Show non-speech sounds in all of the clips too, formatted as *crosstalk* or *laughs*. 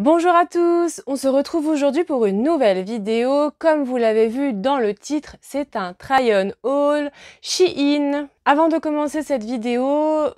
Bonjour à tous On se retrouve aujourd'hui pour une nouvelle vidéo. Comme vous l'avez vu dans le titre, c'est un try-on haul Shein. Avant de commencer cette vidéo,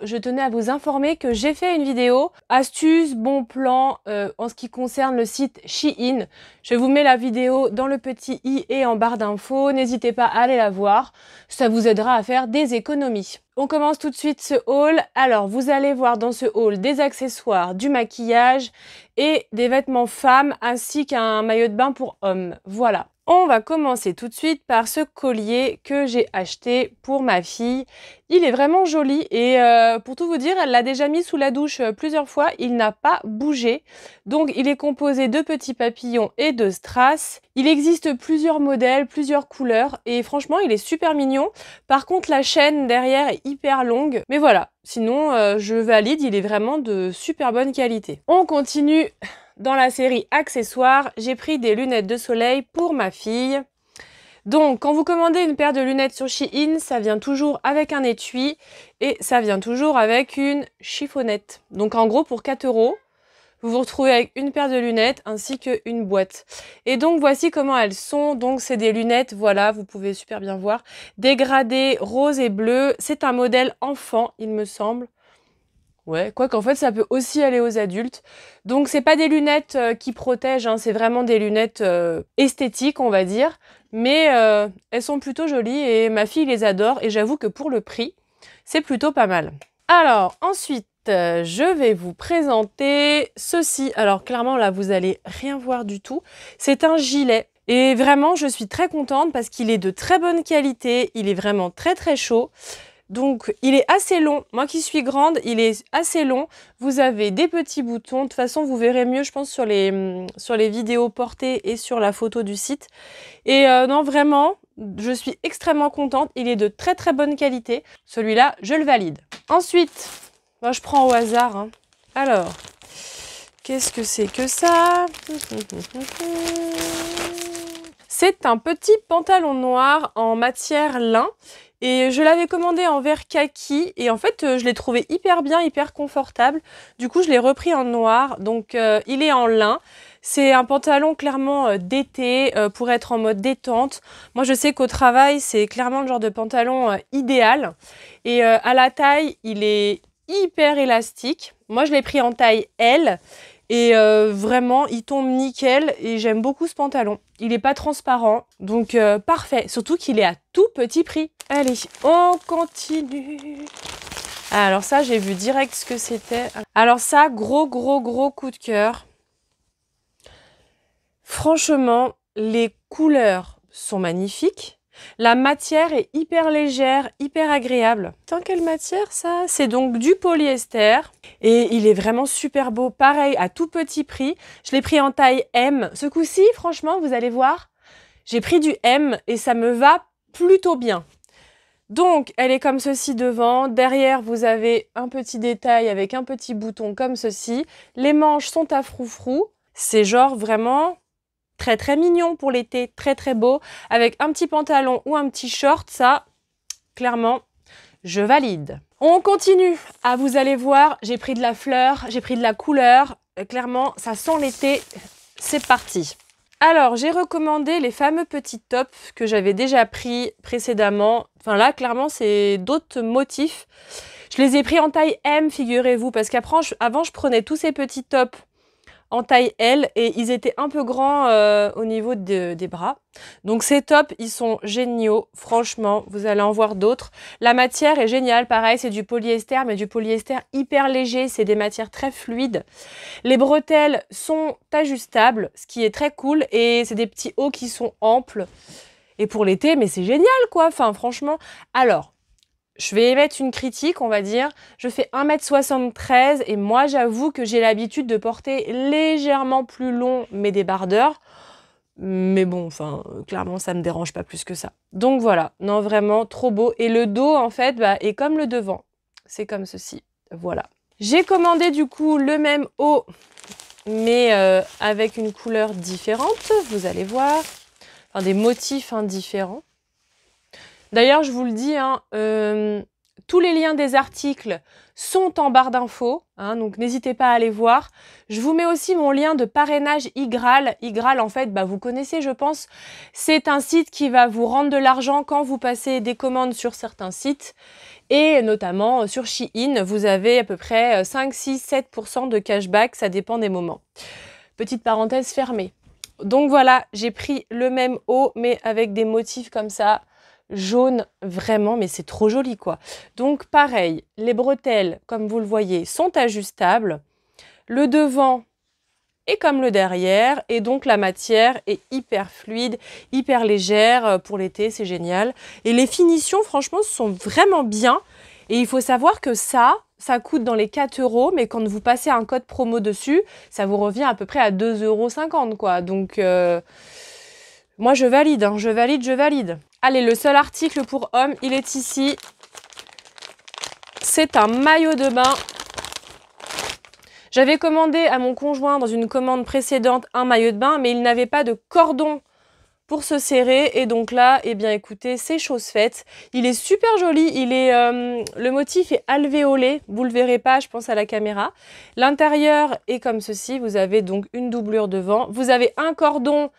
je tenais à vous informer que j'ai fait une vidéo astuces, bon plan euh, en ce qui concerne le site Shein. Je vous mets la vidéo dans le petit i et en barre d'infos. N'hésitez pas à aller la voir. Ça vous aidera à faire des économies. On commence tout de suite ce haul. Alors, vous allez voir dans ce haul des accessoires, du maquillage et des vêtements femmes ainsi qu'un maillot de bain pour hommes. Voilà. On va commencer tout de suite par ce collier que j'ai acheté pour ma fille. Il est vraiment joli et euh, pour tout vous dire, elle l'a déjà mis sous la douche euh, plusieurs fois, il n'a pas bougé. Donc il est composé de petits papillons et de strass. Il existe plusieurs modèles, plusieurs couleurs et franchement il est super mignon. Par contre la chaîne derrière est hyper longue, mais voilà. Sinon euh, je valide, il est vraiment de super bonne qualité. On continue dans la série accessoires, j'ai pris des lunettes de soleil pour ma fille. Donc, quand vous commandez une paire de lunettes sur Shein, ça vient toujours avec un étui et ça vient toujours avec une chiffonnette. Donc, en gros, pour 4 euros, vous vous retrouvez avec une paire de lunettes ainsi qu'une boîte. Et donc, voici comment elles sont. Donc, c'est des lunettes, voilà, vous pouvez super bien voir, dégradées rose et bleu. C'est un modèle enfant, il me semble. Ouais, quoi qu'en fait ça peut aussi aller aux adultes. Donc c'est pas des lunettes euh, qui protègent, hein, c'est vraiment des lunettes euh, esthétiques, on va dire, mais euh, elles sont plutôt jolies et ma fille les adore et j'avoue que pour le prix, c'est plutôt pas mal. Alors ensuite, je vais vous présenter ceci. Alors clairement là, vous allez rien voir du tout. C'est un gilet et vraiment, je suis très contente parce qu'il est de très bonne qualité, il est vraiment très très chaud. Donc il est assez long, moi qui suis grande, il est assez long. Vous avez des petits boutons, de toute façon vous verrez mieux je pense sur les, mm, sur les vidéos portées et sur la photo du site. Et euh, non vraiment, je suis extrêmement contente, il est de très très bonne qualité. Celui-là, je le valide. Ensuite, moi je prends au hasard. Hein. Alors, qu'est-ce que c'est que ça *laughs* C'est un petit pantalon noir en matière lin et je l'avais commandé en vert kaki et en fait euh, je l'ai trouvé hyper bien, hyper confortable. Du coup je l'ai repris en noir, donc euh, il est en lin. C'est un pantalon clairement euh, d'été pour être en mode détente. Moi je sais qu'au travail c'est clairement le genre de pantalon idéal. Et à la taille il est hyper élastique. Moi je l'ai pris en taille L et vraiment il tombe nickel et j'aime beaucoup ce pantalon. Il n'est pas transparent, donc euh, parfait. Surtout qu'il est à tout petit prix. Allez, on continue. Alors ça, j'ai vu direct ce que c'était. Alors ça, gros, gros, gros coup de cœur. Franchement, les couleurs sont magnifiques. La matière est hyper légère, hyper agréable. Tant quelle matière ça C'est donc du polyester et il est vraiment super beau. Pareil, à tout petit prix. Je l'ai pris en taille M. Ce coup-ci, franchement, vous allez voir, j'ai pris du M et ça me va plutôt bien. Donc, elle est comme ceci devant. Derrière, vous avez un petit détail avec un petit bouton comme ceci. Les manches sont à froufrou. C'est genre vraiment très très mignon pour l'été, très très beau, avec un petit pantalon ou un petit short, ça, clairement, je valide. On continue. à vous allez voir, j'ai pris de la fleur, j'ai pris de la couleur. Euh, clairement, ça sent l'été. C'est parti. Alors, j'ai recommandé les fameux petits tops que j'avais déjà pris précédemment. Enfin là, clairement, c'est d'autres motifs. Je les ai pris en taille M, figurez-vous, parce qu'avant, je prenais tous ces petits tops en taille L et ils étaient un peu grands euh, au niveau des bras. Donc c'est top, ils sont géniaux, franchement, vous allez en voir d'autres. La matière est géniale, pareil, c'est du polyester, mais du polyester hyper léger, c'est des matières très fluides. Les bretelles sont ajustables, ce qui est très cool, et c'est des petits hauts qui sont amples. Et pour l'été, mais c'est génial quoi, enfin franchement. Alors, je vais émettre une critique, on va dire. Je fais 1m73 et moi j'avoue que j'ai l'habitude de porter légèrement plus long mes débardeurs. Mais bon, enfin, clairement, ça me dérange pas plus que ça. Donc voilà, non, vraiment, trop beau. Et le dos, en fait, bah, est comme le devant. C'est comme ceci. Voilà. J'ai commandé du coup le même haut, mais euh, avec une couleur différente, vous allez voir. Enfin, des motifs hein, différents. D'ailleurs, je vous le dis, hein, euh, tous les liens des articles sont en barre d'infos, hein, donc n'hésitez pas à aller voir. Je vous mets aussi mon lien de parrainage IGRAL. IGRAL, en fait, bah, vous connaissez, je pense. C'est un site qui va vous rendre de l'argent quand vous passez des commandes sur certains sites. Et notamment euh, sur Shein, vous avez à peu près 5, 6, 7% de cashback, ça dépend des moments. Petite parenthèse fermée. Donc voilà, j'ai pris le même haut, mais avec des motifs comme ça jaune vraiment, mais c'est trop joli quoi. Donc pareil, les bretelles, comme vous le voyez, sont ajustables. Le devant est comme le derrière et donc la matière est hyper fluide, hyper légère euh, pour l'été, c'est génial. Et les finitions, franchement, sont vraiment bien. Et il faut savoir que ça, ça coûte dans les 4 euros, mais quand vous passez un code promo dessus, ça vous revient à peu près à 2,50 euros, quoi. Donc, euh, moi, hein. je valide, je valide, je valide. Allez, le seul article pour homme, il est ici. C'est un maillot de bain. J'avais commandé à mon conjoint dans une commande précédente un maillot de bain, mais il n'avait pas de cordon pour se serrer. Et donc là, eh bien écoutez, c'est chose faite. Il est super joli. Il est, euh, le motif est alvéolé. Vous le verrez pas, je pense à la caméra. L'intérieur est comme ceci. Vous avez donc une doublure devant. Vous avez un cordon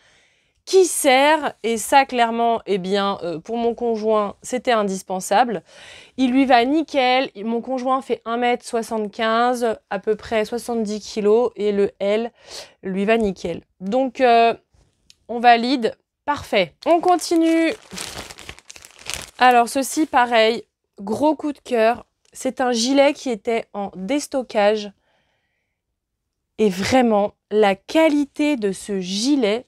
qui sert, et ça clairement, eh bien, euh, pour mon conjoint, c'était indispensable. Il lui va nickel, mon conjoint fait 1m75, à peu près 70 kg, et le L lui va nickel. Donc, euh, on valide, parfait. On continue. Alors, ceci, pareil, gros coup de cœur. C'est un gilet qui était en déstockage. Et vraiment, la qualité de ce gilet,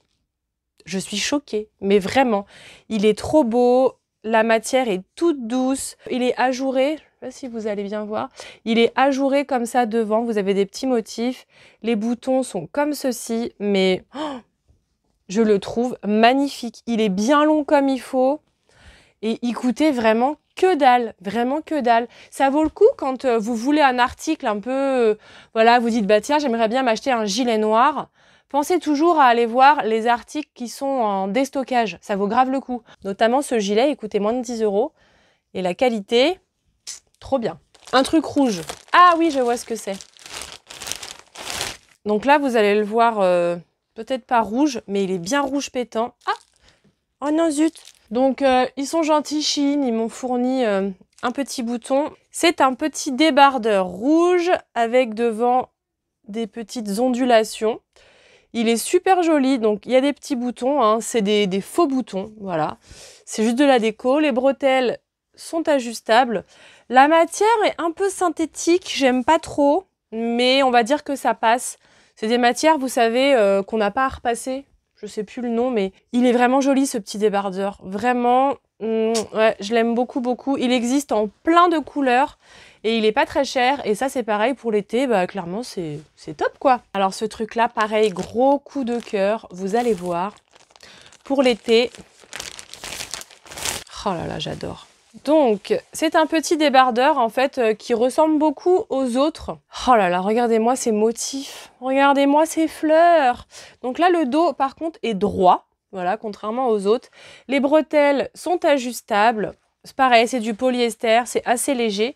je suis choquée, mais vraiment. Il est trop beau, la matière est toute douce, il est ajouré, je sais pas si vous allez bien voir, il est ajouré comme ça devant, vous avez des petits motifs, les boutons sont comme ceci, mais *gasps* je le trouve magnifique. Il est bien long comme il faut et il coûtait vraiment que dalle, vraiment que dalle. Ça vaut le coup quand euh, vous voulez un article un peu, euh, voilà, vous dites bah tiens j'aimerais bien m'acheter un gilet noir. Pensez toujours à aller voir les articles qui sont en déstockage, ça vaut grave le coup. Notamment ce gilet, il coûtait moins de 10 euros. Et la qualité, trop bien. Un truc rouge. Ah oui, je vois ce que c'est. Donc là, vous allez le voir, euh, peut-être pas rouge, mais il est bien rouge pétant. Ah Oh non, zut Donc, euh, ils sont gentils, Chine, ils m'ont fourni euh, un petit bouton. C'est un petit débardeur rouge avec devant des petites ondulations. Il est super joli, donc il y a des petits boutons, hein, c'est des, faux boutons, voilà. C'est juste de la déco. Les bretelles sont ajustables. La matière est un peu synthétique, j'aime pas trop, mais on va dire que ça passe. C'est des matières, vous savez, euh, qu'on n'a pas à repasser. Je sais plus le nom, mais il est vraiment joli ce petit débardeur. Vraiment, mm, je l'aime beaucoup, beaucoup. Il existe en plein de couleurs et il est pas très cher. Et ça, c'est pareil pour l'été. Bah, clairement, c'est top, quoi. Alors, ce truc-là, pareil, gros coup de cœur. Vous allez voir. Pour l'été. Oh là là, j'adore. Donc, c'est un petit débardeur en fait euh, qui ressemble beaucoup aux autres. Oh là là, regardez-moi ces motifs, regardez-moi ces fleurs. Donc là, le dos par contre est droit, voilà, contrairement aux autres. Les bretelles sont ajustables. C'est pareil, c'est du polyester, c'est assez léger.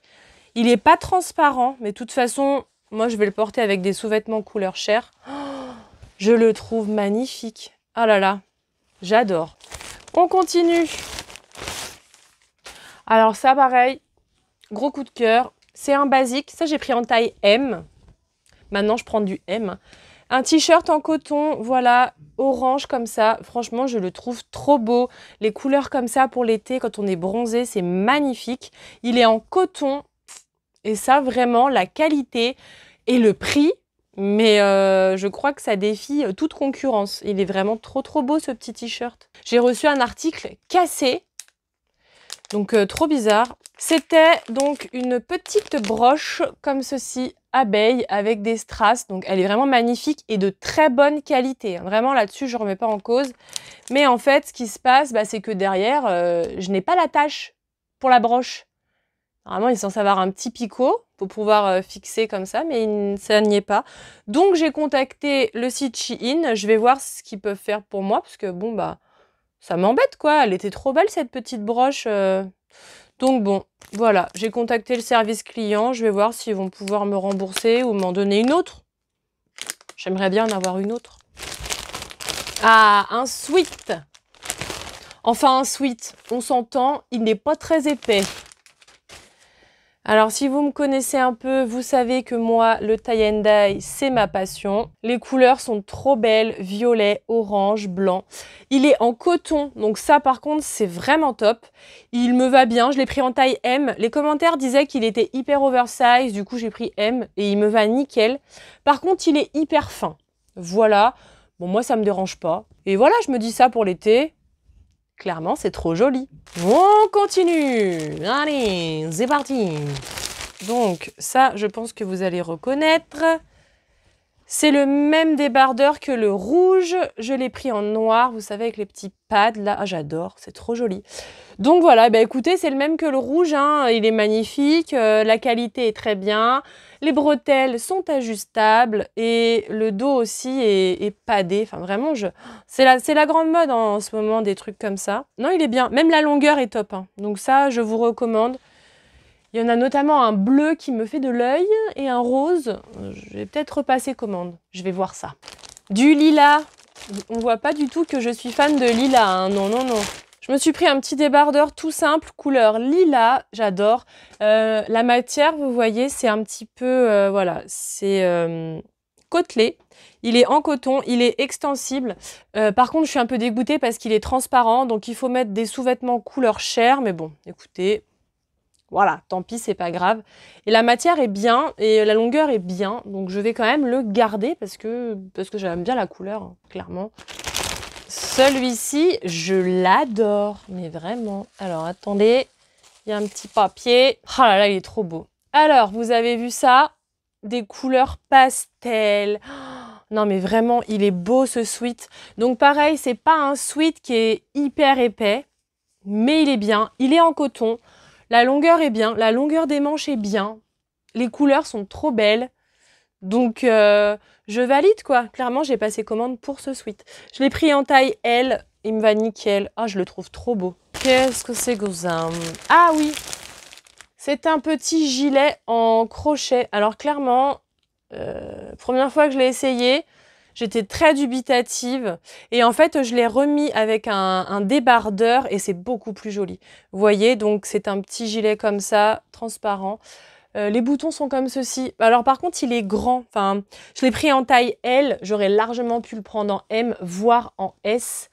Il n'est pas transparent, mais de toute façon, moi, je vais le porter avec des sous-vêtements couleur chair. *gasps* je le trouve magnifique. Ah oh là là, j'adore. On continue. Alors ça, pareil, gros coup de cœur. C'est un basique. Ça, j'ai pris en taille M. Maintenant, je prends du M. Un t-shirt en coton, voilà, orange comme ça. Franchement, je le trouve trop beau. Les couleurs comme ça pour l'été, quand on est bronzé, c'est magnifique. Il est en coton et ça, vraiment, la qualité et le prix, mais euh, je crois que ça défie euh, toute concurrence. Il est vraiment trop trop beau ce petit t-shirt. J'ai reçu un article cassé. Donc euh, trop bizarre. C'était donc une petite broche comme ceci, abeille, avec des strass. Donc elle est vraiment magnifique et de très bonne qualité. Vraiment là-dessus, je ne remets pas en cause. Mais en fait, ce qui se passe, bah, c'est que derrière, je n'ai pas la tâche pour la broche. Normalement, il est censé avoir un petit picot pour pouvoir euh, fixer comme ça, mais ça n'y est pas. Donc, j'ai contacté le site Shein. Je vais voir ce qu'ils peuvent faire pour moi, parce que bon, bah, ça m'embête quoi. Elle était trop belle cette petite broche. Euh. Donc, bon, voilà. J'ai contacté le service client. Je vais voir s'ils vont pouvoir me rembourser ou m'en donner une autre. J'aimerais bien en avoir une autre. Ah, un sweat. Enfin, un sweat. On s'entend, il n'est pas très épais. Alors si vous me connaissez un peu, vous savez que moi, le tie and dye, c'est ma passion. Les couleurs sont trop belles, violet, orange, blanc. Il est en coton, donc ça par contre, c'est vraiment top. Il me va bien, je l'ai pris en taille M. Les commentaires disaient qu'il était hyper oversize, du coup j'ai pris M et il me va nickel. Par contre, il est hyper fin. Voilà, bon moi ça me dérange pas. Et voilà, je me dis ça pour l'été, Clairement, c'est trop joli. On continue. Allez, c'est parti. Donc, ça, je pense que vous allez reconnaître. C'est le même débardeur que le rouge. Je l'ai pris en noir, vous savez, avec les petits pads là. Ah, j'adore, c'est trop joli. Donc voilà, bah, écoutez, c'est le même que le rouge. Hein. Il est magnifique, euh, la qualité est très bien. Les bretelles sont ajustables et le dos aussi est, padé. Enfin, vraiment, je... c'est la, grande mode en, ce moment, des trucs comme ça. Non, il est bien. Même la longueur est top. Hein. Donc ça, je vous recommande. Il y en a notamment un bleu qui me fait de l'œil et un rose. Je vais peut-être repasser commande. Je vais voir ça. Du lilas. On voit pas du tout que je suis fan de lilas. Hein. Non, non, non. Je me suis pris un petit débardeur tout simple, couleur lilas, j'adore. Euh, la matière, vous voyez, c'est un petit peu, euh, voilà, c'est euh, côtelé. Il est en coton, il est extensible. par contre, je suis un peu dégoûtée parce qu'il est transparent, donc il faut mettre des sous-vêtements couleur chair, mais bon, écoutez, voilà, tant pis, c'est pas grave. Et la matière est bien et la longueur est bien, donc je vais quand même le garder parce que, parce que j'aime bien la couleur, hein, clairement. Celui-ci, je l'adore, mais vraiment. Alors attendez, il y a un petit papier. Oh là là, il est trop beau. Alors, vous avez vu ça Des couleurs pastel. Oh, non mais vraiment, il est beau ce sweat. Donc pareil, c'est pas un sweat qui est hyper épais, mais il est bien. Il est en coton. La longueur est bien. La longueur des manches est bien. Les couleurs sont trop belles. Donc, euh, je valide quoi. Clairement, j'ai passé commande pour ce sweat. Je l'ai pris en taille L. Il me va nickel. Ah, je le trouve trop beau. Qu'est-ce que c'est que ça Ah oui C'est un petit gilet en crochet. Alors, clairement, euh, première fois que je l'ai essayé, j'étais très dubitative. Et en fait, je l'ai remis avec un, un débardeur et c'est beaucoup plus joli. Vous voyez, donc c'est un petit gilet comme ça, transparent. Euh, les boutons sont comme ceci. Alors par contre, il est grand. Enfin, je l'ai pris en taille L. J'aurais largement pu le prendre en M, voire en S.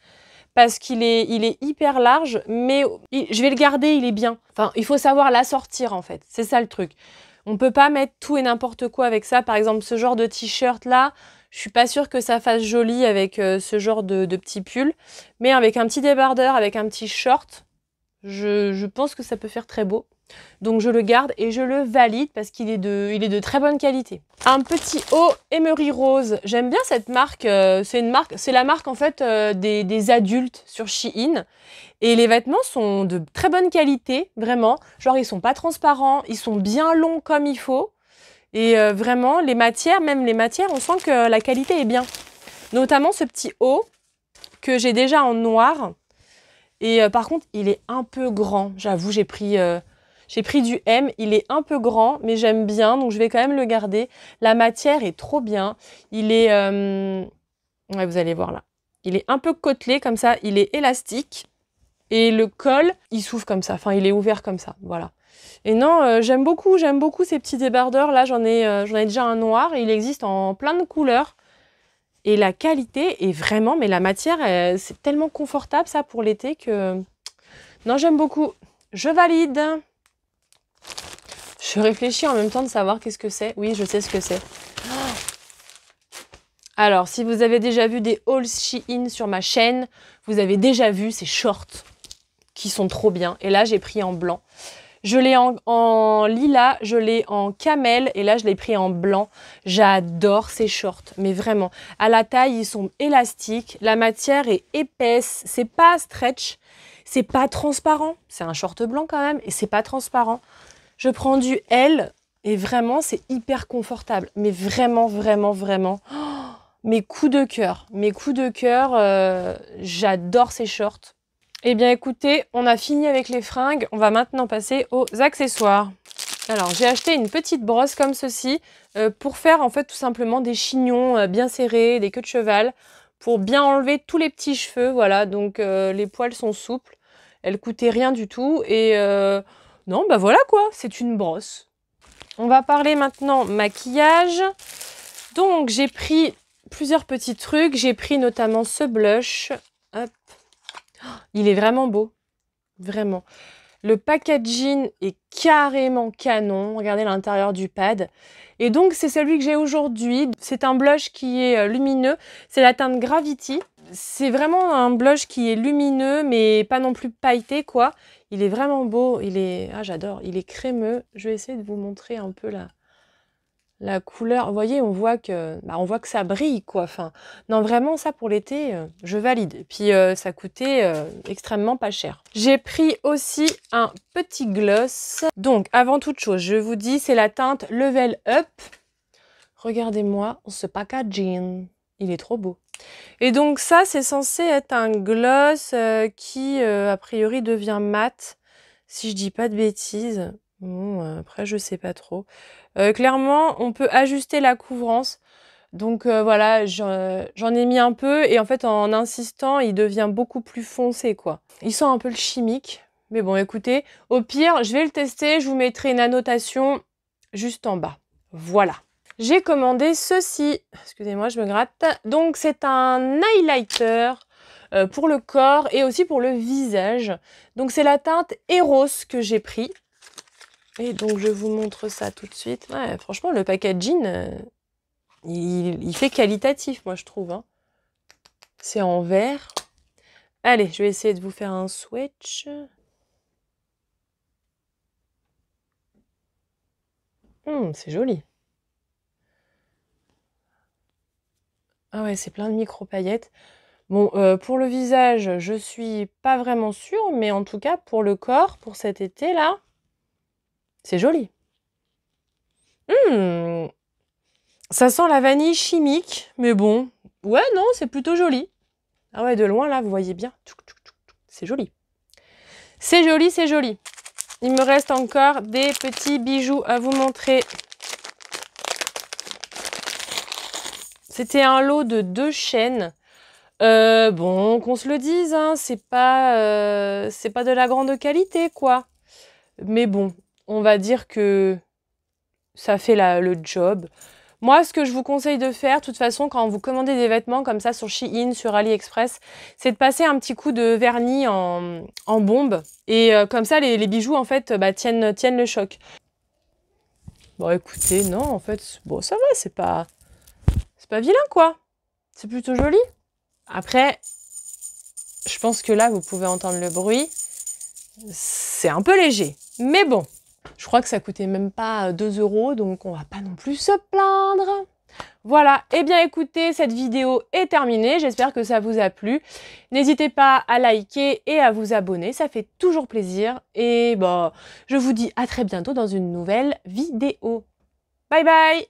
Parce qu'il est, il est hyper large, mais je vais le garder, il est bien. Enfin, il faut savoir l'assortir en fait. C'est ça le truc. On peut pas mettre tout et n'importe quoi avec ça. Par exemple, ce genre de t-shirt là, je suis pas sûre que ça fasse joli avec euh, ce genre de, de petit pull. Mais avec un petit débardeur, avec un petit short, je, pense que ça peut faire très beau. Donc je le garde et je le valide parce qu'il est, de, très bonne qualité. Un petit haut Emery Rose. J'aime bien cette marque. Euh, c'est une marque, c'est la marque en fait euh, des, adultes sur Shein. Et les vêtements sont de très bonne qualité, vraiment. Genre ils sont pas transparents, ils sont bien longs comme il faut. Et euh, vraiment les matières, même les matières, on sent que la qualité est bien. Notamment ce petit haut que j'ai déjà en noir. Et euh, par contre, il est un peu grand. J'avoue, j'ai pris, euh, j'ai pris du M. Il est un peu grand, mais j'aime bien. Donc, je vais quand même le garder. La matière est trop bien. Il est. Euh, vous allez voir là. Il est un peu côtelé comme ça. Il est élastique. Et le col, il s'ouvre comme ça. Enfin, il est ouvert comme ça. Voilà. Et non, j'aime beaucoup, j'aime beaucoup ces petits débardeurs. Là, j'en ai, j'en ai déjà un noir. il existe en plein de couleurs. Et la qualité est vraiment, mais la matière, euh, c'est tellement confortable ça pour l'été que... Non, j'aime beaucoup. Je valide. Je réfléchis en même temps de savoir qu'est-ce que c'est. Oui, je sais ce que c'est. Alors, si vous avez déjà vu des hauls In sur ma chaîne, vous avez déjà vu ces shorts qui sont trop bien. Et là, j'ai pris en blanc. Je l'ai en, lilas, je l'ai en camel et là je l'ai pris en blanc. J'adore ces shorts, mais vraiment. À la taille, ils sont élastiques, la matière est épaisse, c'est pas stretch, c'est pas transparent. C'est un short blanc quand même et c'est pas transparent. Je prends du L et vraiment c'est hyper confortable, mais vraiment vraiment vraiment. Oh, mes coups de cœur, mes coups de cœur, euh, j'adore ces shorts. Eh bien écoutez, on a fini avec les fringues, on va maintenant passer aux accessoires. Alors j'ai acheté une petite brosse comme ceci euh, pour faire en fait tout simplement des chignons euh, bien serrés, des queues de cheval, pour bien enlever tous les petits cheveux, voilà, donc euh, les poils sont souples, elle coûtait rien du tout, et non bah voilà quoi, c'est une brosse. On va parler maintenant maquillage. Donc j'ai pris plusieurs petits trucs, j'ai pris notamment ce blush, hop, il est vraiment beau. Vraiment. Le packaging est carrément canon. Regardez l'intérieur du pad. Et donc, c'est celui que j'ai aujourd'hui. C'est un blush qui est euh, lumineux. C'est la teinte Gravity. C'est vraiment un blush qui est lumineux, mais pas non plus pailleté, quoi. Il est vraiment beau. Il est... Ah, j'adore. Il est crémeux. Je vais essayer de vous montrer un peu là la couleur. Vous voyez, on voit que, bah, on voit que ça brille, quoi. Enfin, non, vraiment, ça pour l'été, euh, je valide. Puis euh, ça coûtait euh, extrêmement pas cher. J'ai pris aussi un petit gloss. Donc, avant toute chose, je vous dis, c'est la teinte Level Up. Regardez-moi ce packaging. Il est trop beau. Et donc ça, c'est censé être un gloss qui, a priori, devient mat. Si je dis pas de bêtises, euh, après, je sais pas trop. Euh, clairement, on peut ajuster la couvrance. Donc euh, voilà, j'en j'en ai mis un peu et en fait en insistant, il devient beaucoup plus foncé quoi. Il sent un peu le chimique, mais bon écoutez, au pire, je vais le tester, je vous mettrai une annotation juste en bas. Voilà. J'ai commandé ceci. Excusez-moi, je me gratte. Donc c'est un highlighter pour le corps et aussi pour le visage. Donc c'est la teinte Eros que j'ai pris. Et donc je vous montre ça tout de suite. franchement, le packaging, euh, il, fait qualitatif, moi je trouve. Hein. C'est en vert. Allez, je vais essayer de vous faire un switch. Hum, c'est joli. Ah ouais, c'est plein de micro-paillettes. Bon, euh, pour le visage, je suis pas vraiment sûre, mais en tout cas pour le corps, pour cet été-là, c'est joli. Hmm. Ça sent la vanille chimique, mais bon. Ouais, non, c'est plutôt joli. Ah ouais, de loin, là, vous voyez bien. C'est joli. C'est joli, c'est joli. Il me reste encore des petits bijoux à vous montrer. C'était un lot de deux chaînes. Euh, bon, qu'on se le dise, hein, c'est pas, euh, c'est pas de la grande qualité, quoi. Mais bon, on va dire que ça fait le job. Moi, ce que je vous conseille de faire, de toute façon, quand vous commandez des vêtements comme ça sur Shein, sur AliExpress, c'est de passer un petit coup de vernis en, bombe. Et euh, comme ça, les, bijoux, en fait, euh, bah, tiennent, tiennent le choc. Bon, écoutez, non, en fait, bon, ça va, c'est pas... C'est pas vilain, quoi. C'est plutôt joli. Après, je pense que là, vous pouvez entendre le bruit. C'est un peu léger. Mais bon, je crois que ça coûtait même pas 2 euh, euros, donc on va pas non plus se plaindre. Voilà, et eh bien écoutez, cette vidéo est terminée, j'espère que ça vous a plu. N'hésitez pas à liker et à vous abonner, ça fait toujours plaisir. Et bon, bah, je vous dis à très bientôt dans une nouvelle vidéo. Bye bye